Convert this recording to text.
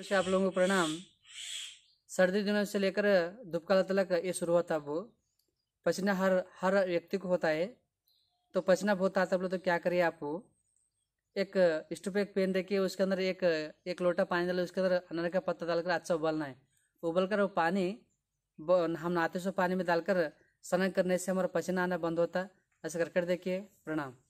से आप लोगों को प्रणाम सर्दी दिनों से लेकर धूपकाल तलक ये शुरू होता है वो पसीना हर हर व्यक्ति को होता है तो पसीना बहुत आता आप लोग तो क्या करिए आप एक स्टूप एक पेन रखिए उसके अंदर एक एक लोटा पानी डालिए उसके अंदर अनर का पत्ता डालकर अच्छा उबलना है उबल वो पानी हम नहाते से पानी में डालकर स्नान करने से हमारा पसीना आना बंद होता है ऐसा करके देखिए प्रणाम